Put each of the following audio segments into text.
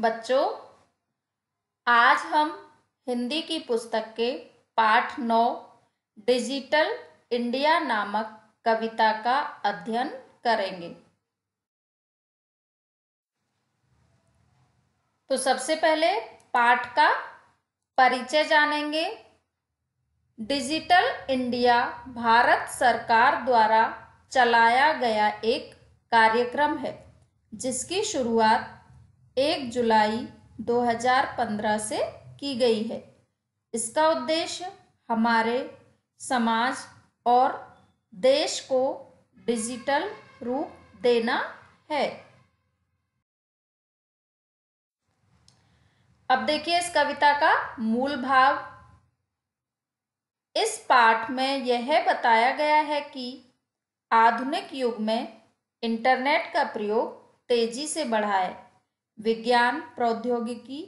बच्चों आज हम हिंदी की पुस्तक के पाठ नौ डिजिटल इंडिया नामक कविता का अध्ययन करेंगे तो सबसे पहले पाठ का परिचय जानेंगे डिजिटल इंडिया भारत सरकार द्वारा चलाया गया एक कार्यक्रम है जिसकी शुरुआत एक जुलाई 2015 से की गई है इसका उद्देश्य हमारे समाज और देश को डिजिटल रूप देना है अब देखिए इस कविता का मूल भाव इस पाठ में यह बताया गया है कि आधुनिक युग में इंटरनेट का प्रयोग तेजी से बढ़ा है विज्ञान प्रौद्योगिकी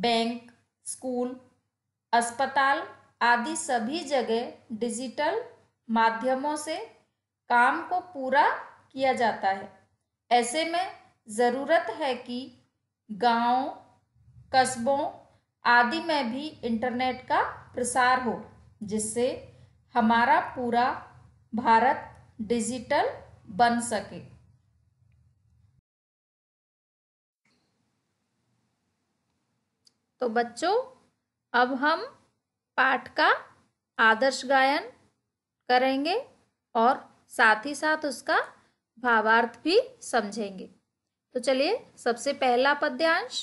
बैंक स्कूल अस्पताल आदि सभी जगह डिजिटल माध्यमों से काम को पूरा किया जाता है ऐसे में ज़रूरत है कि गांव, कस्बों आदि में भी इंटरनेट का प्रसार हो जिससे हमारा पूरा भारत डिजिटल बन सके तो बच्चों अब हम पाठ का आदर्श गायन करेंगे और साथ ही साथ उसका भावार्थ भी समझेंगे तो चलिए सबसे पहला पद्यांश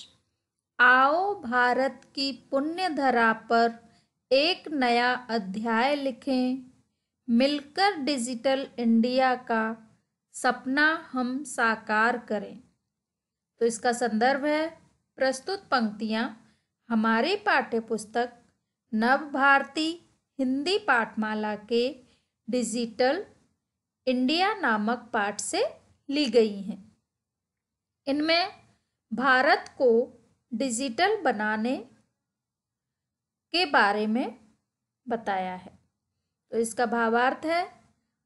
आओ भारत की पुण्य धरा पर एक नया अध्याय लिखें मिलकर डिजिटल इंडिया का सपना हम साकार करें तो इसका संदर्भ है प्रस्तुत पंक्तियाँ हमारे पाठ्य पुस्तक नव भारती हिंदी पाठमाला के डिजिटल इंडिया नामक पाठ से ली गई हैं इनमें भारत को डिजिटल बनाने के बारे में बताया है तो इसका भावार्थ है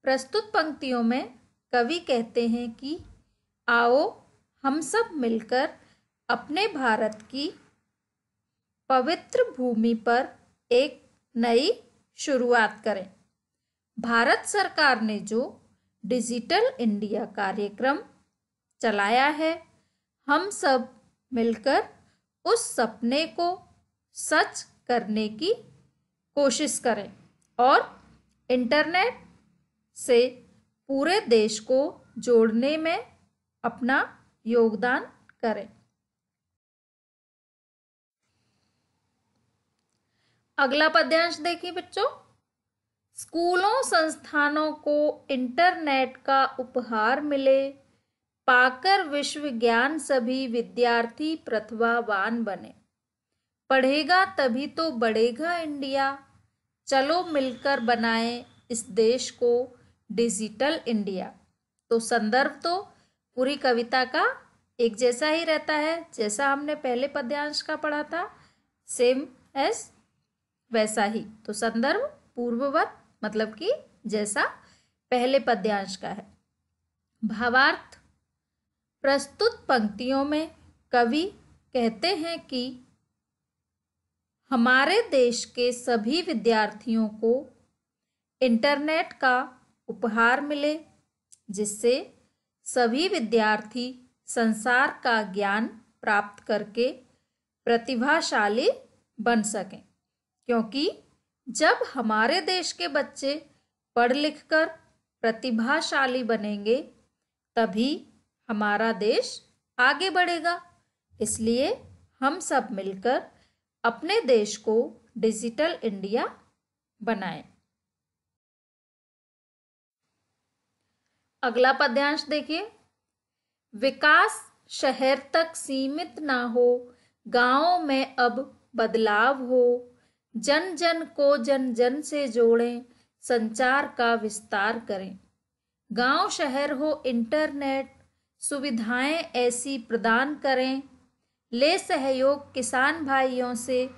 प्रस्तुत पंक्तियों में कवि कहते हैं कि आओ हम सब मिलकर अपने भारत की पवित्र भूमि पर एक नई शुरुआत करें भारत सरकार ने जो डिजिटल इंडिया कार्यक्रम चलाया है हम सब मिलकर उस सपने को सच करने की कोशिश करें और इंटरनेट से पूरे देश को जोड़ने में अपना योगदान करें अगला पद्यांश देखिए बच्चों स्कूलों संस्थानों को इंटरनेट का उपहार मिले पाकर विश्व ज्ञान सभी विद्यार्थी प्रतिभावान बने पढ़ेगा तभी तो बढ़ेगा इंडिया चलो मिलकर बनाए इस देश को डिजिटल इंडिया तो संदर्भ तो पूरी कविता का एक जैसा ही रहता है जैसा हमने पहले पद्यांश का पढ़ा था सेम एज वैसा ही तो संदर्भ पूर्ववत मतलब कि जैसा पहले पद्यांश का है भावार्थ प्रस्तुत पंक्तियों में कवि कहते हैं कि हमारे देश के सभी विद्यार्थियों को इंटरनेट का उपहार मिले जिससे सभी विद्यार्थी संसार का ज्ञान प्राप्त करके प्रतिभाशाली बन सकें क्योंकि जब हमारे देश के बच्चे पढ़ लिख कर प्रतिभाशाली बनेंगे तभी हमारा देश आगे बढ़ेगा इसलिए हम सब मिलकर अपने देश को डिजिटल इंडिया बनाएं। अगला पद्यांश देखिए विकास शहर तक सीमित ना हो गांवों में अब बदलाव हो जन जन को जन जन से जोड़ें संचार का विस्तार करें गांव शहर हो इंटरनेट सुविधाएं ऐसी प्रदान करें ले सहयोग किसान भाइयों से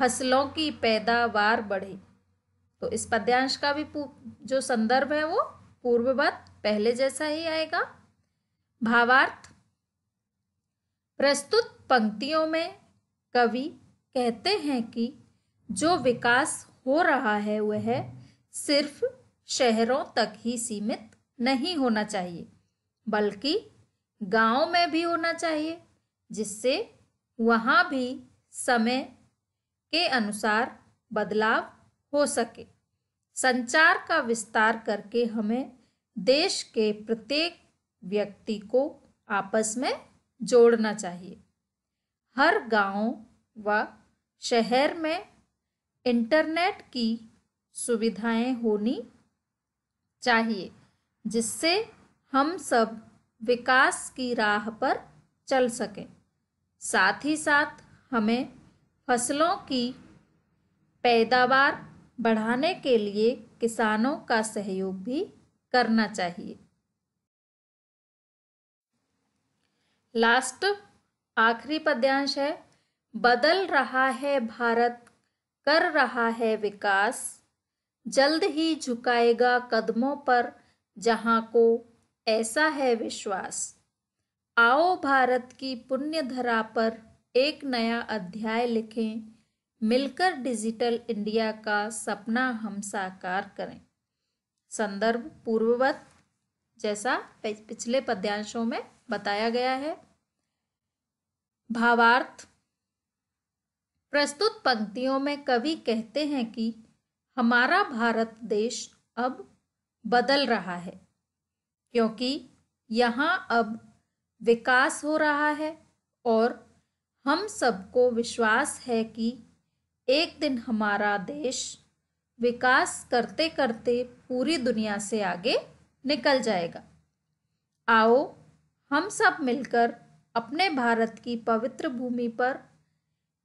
फसलों की पैदावार बढ़े तो इस पद्यांश का भी जो संदर्भ है वो पूर्ववत पहले जैसा ही आएगा भावार्थ प्रस्तुत पंक्तियों में कवि कहते हैं कि जो विकास हो रहा है वह है सिर्फ शहरों तक ही सीमित नहीं होना चाहिए बल्कि गांव में भी होना चाहिए जिससे वहाँ भी समय के अनुसार बदलाव हो सके संचार का विस्तार करके हमें देश के प्रत्येक व्यक्ति को आपस में जोड़ना चाहिए हर गांव व शहर में इंटरनेट की सुविधाएं होनी चाहिए जिससे हम सब विकास की राह पर चल सकें साथ ही साथ हमें फसलों की पैदावार बढ़ाने के लिए किसानों का सहयोग भी करना चाहिए लास्ट आखिरी पद्यांश है बदल रहा है भारत कर रहा है विकास जल्द ही झुकाएगा कदमों पर जहां को ऐसा है विश्वास आओ भारत की पुण्य धरा पर एक नया अध्याय लिखें मिलकर डिजिटल इंडिया का सपना हम साकार करें संदर्भ पूर्ववत जैसा पिछले पद्यांशों में बताया गया है भावार्थ प्रस्तुत पंक्तियों में कवि कहते हैं कि हमारा भारत देश अब बदल रहा है क्योंकि यहाँ अब विकास हो रहा है और हम सबको विश्वास है कि एक दिन हमारा देश विकास करते करते पूरी दुनिया से आगे निकल जाएगा आओ हम सब मिलकर अपने भारत की पवित्र भूमि पर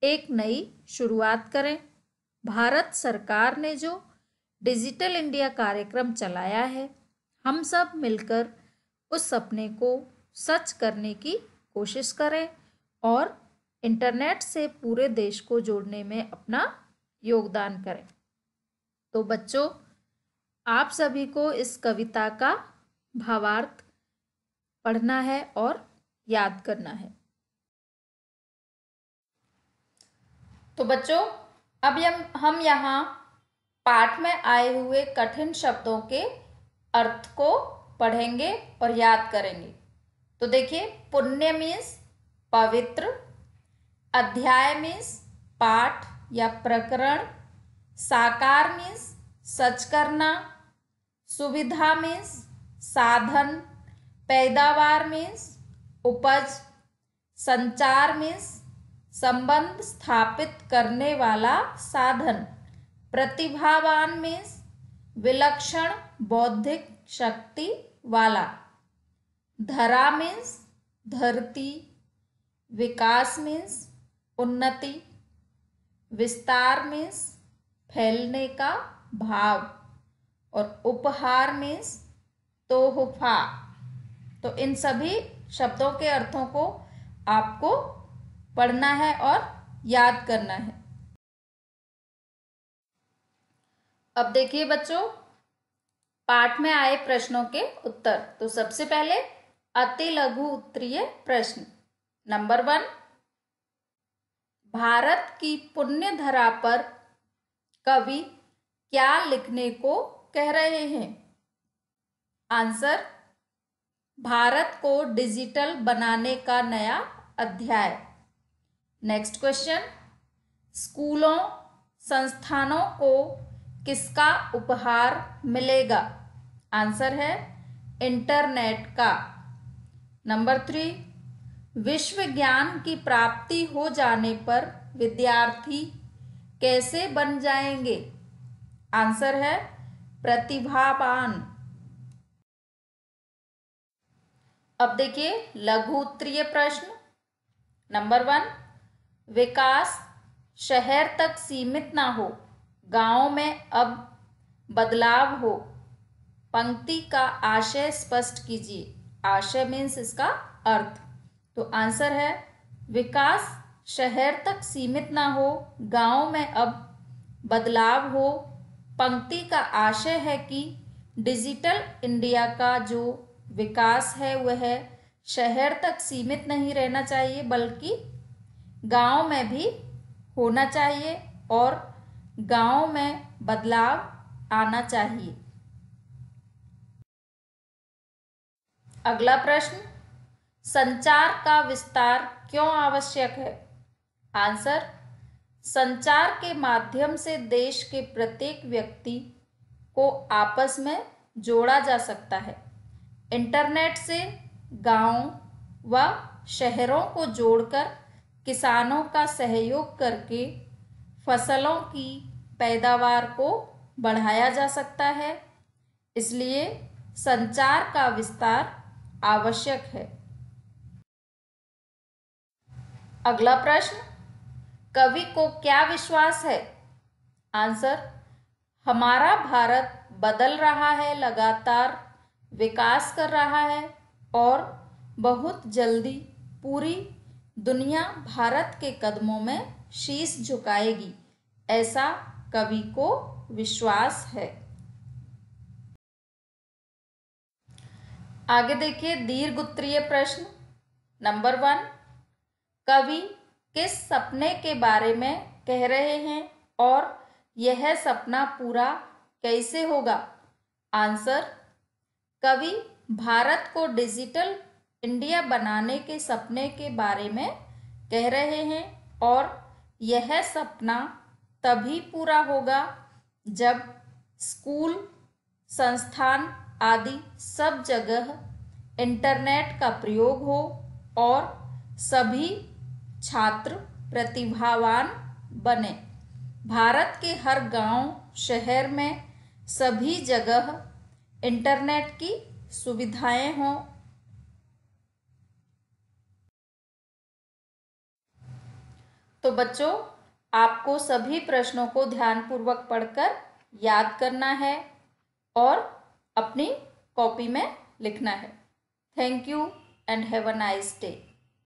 एक नई शुरुआत करें भारत सरकार ने जो डिजिटल इंडिया कार्यक्रम चलाया है हम सब मिलकर उस सपने को सच करने की कोशिश करें और इंटरनेट से पूरे देश को जोड़ने में अपना योगदान करें तो बच्चों आप सभी को इस कविता का भावार्थ पढ़ना है और याद करना है तो बच्चों अब यम हम यहाँ पाठ में आए हुए कठिन शब्दों के अर्थ को पढ़ेंगे और याद करेंगे तो देखिए पुण्य मीन्स पवित्र अध्याय मीन्स पाठ या प्रकरण साकार मीन्स सच करना सुविधा मीन्स साधन पैदावार मीन्स उपज संचार मीन्स संबंध स्थापित करने वाला साधन प्रतिभावान मीन्स विलक्षण बौद्धिक शक्ति वाला धरा मीन्स धरती विकास मीन्स उन्नति विस्तार मीन्स फैलने का भाव और उपहार मीन्स तोहफा तो इन सभी शब्दों के अर्थों को आपको पढ़ना है और याद करना है अब देखिए बच्चों पाठ में आए प्रश्नों के उत्तर तो सबसे पहले अति लघु उत्तरीय प्रश्न नंबर वन भारत की पुण्य धरा पर कवि क्या लिखने को कह रहे हैं आंसर भारत को डिजिटल बनाने का नया अध्याय नेक्स्ट क्वेश्चन स्कूलों संस्थानों को किसका उपहार मिलेगा आंसर है इंटरनेट का नंबर थ्री विश्व ज्ञान की प्राप्ति हो जाने पर विद्यार्थी कैसे बन जाएंगे आंसर है प्रतिभावान अब देखिए लघु उत्तरीय प्रश्न नंबर वन विकास शहर तक सीमित ना हो गांव में अब बदलाव हो पंक्ति का आशय स्पष्ट कीजिए आशय मीन्स इसका अर्थ तो आंसर है विकास शहर तक सीमित ना हो गांव में अब बदलाव हो पंक्ति का आशय है कि डिजिटल इंडिया का जो विकास है वह शहर तक सीमित नहीं रहना चाहिए बल्कि गांव में भी होना चाहिए और गांव में बदलाव आना चाहिए अगला प्रश्न संचार का विस्तार क्यों आवश्यक है आंसर संचार के माध्यम से देश के प्रत्येक व्यक्ति को आपस में जोड़ा जा सकता है इंटरनेट से गांव व शहरों को जोड़कर किसानों का सहयोग करके फसलों की पैदावार को बढ़ाया जा सकता है इसलिए संचार का विस्तार आवश्यक है अगला प्रश्न कवि को क्या विश्वास है आंसर हमारा भारत बदल रहा है लगातार विकास कर रहा है और बहुत जल्दी पूरी दुनिया भारत के कदमों में शीश झुकाएगी ऐसा कवि को विश्वास है आगे देखिए दीर्घ उत्तरीय प्रश्न नंबर वन कवि किस सपने के बारे में कह रहे हैं और यह सपना पूरा कैसे होगा आंसर कवि भारत को डिजिटल इंडिया बनाने के सपने के बारे में कह रहे हैं और यह सपना तभी पूरा होगा जब स्कूल संस्थान आदि सब जगह इंटरनेट का प्रयोग हो और सभी छात्र प्रतिभावान बने भारत के हर गांव, शहर में सभी जगह इंटरनेट की सुविधाएं हों तो बच्चों आपको सभी प्रश्नों को ध्यानपूर्वक पढ़कर याद करना है और अपनी कॉपी में लिखना है thank you and have a nice day